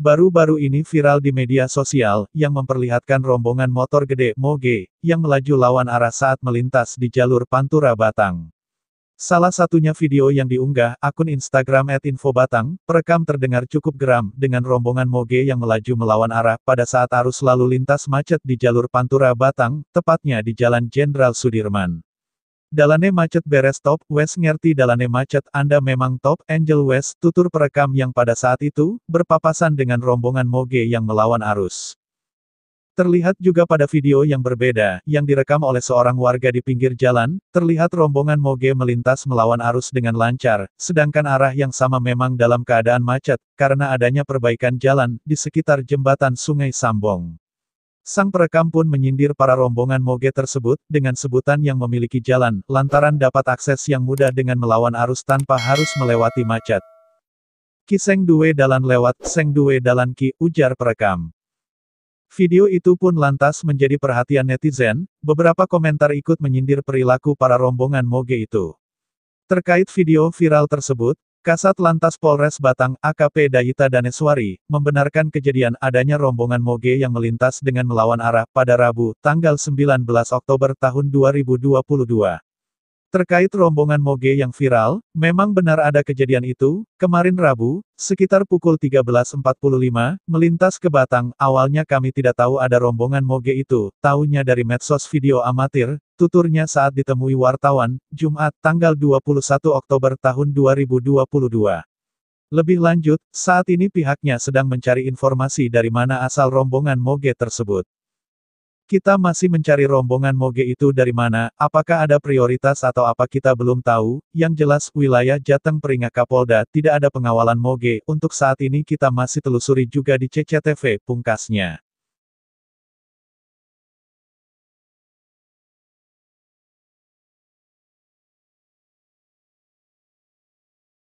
Baru-baru ini viral di media sosial, yang memperlihatkan rombongan motor gede Moge, yang melaju lawan arah saat melintas di jalur Pantura Batang. Salah satunya video yang diunggah akun Instagram @infobatang, perekam terdengar cukup geram dengan rombongan Moge yang melaju melawan arah pada saat arus lalu lintas macet di jalur Pantura Batang, tepatnya di Jalan Jenderal Sudirman. Dalane macet beres top, West ngerti dalane macet Anda memang top, Angel West, tutur perekam yang pada saat itu, berpapasan dengan rombongan Moge yang melawan arus. Terlihat juga pada video yang berbeda, yang direkam oleh seorang warga di pinggir jalan, terlihat rombongan Moge melintas melawan arus dengan lancar, sedangkan arah yang sama memang dalam keadaan macet, karena adanya perbaikan jalan, di sekitar jembatan Sungai Sambong. Sang perekam pun menyindir para rombongan moge tersebut, dengan sebutan yang memiliki jalan, lantaran dapat akses yang mudah dengan melawan arus tanpa harus melewati macet. Ki Seng Due Dalan lewat, Seng Due Dalan Ki, ujar perekam. Video itu pun lantas menjadi perhatian netizen, beberapa komentar ikut menyindir perilaku para rombongan moge itu. Terkait video viral tersebut, Kasat Lantas Polres Batang, AKP Dayita Daneswari, membenarkan kejadian adanya rombongan moge yang melintas dengan melawan arah pada Rabu, tanggal 19 Oktober tahun 2022. Terkait rombongan Moge yang viral, memang benar ada kejadian itu, kemarin Rabu, sekitar pukul 13.45, melintas ke Batang, awalnya kami tidak tahu ada rombongan Moge itu, tahunya dari medsos video amatir, tuturnya saat ditemui wartawan, Jumat, tanggal 21 Oktober tahun 2022. Lebih lanjut, saat ini pihaknya sedang mencari informasi dari mana asal rombongan Moge tersebut. Kita masih mencari rombongan moge itu dari mana, apakah ada prioritas atau apa kita belum tahu, yang jelas wilayah Jateng Peringa Kapolda tidak ada pengawalan moge, untuk saat ini kita masih telusuri juga di CCTV, pungkasnya.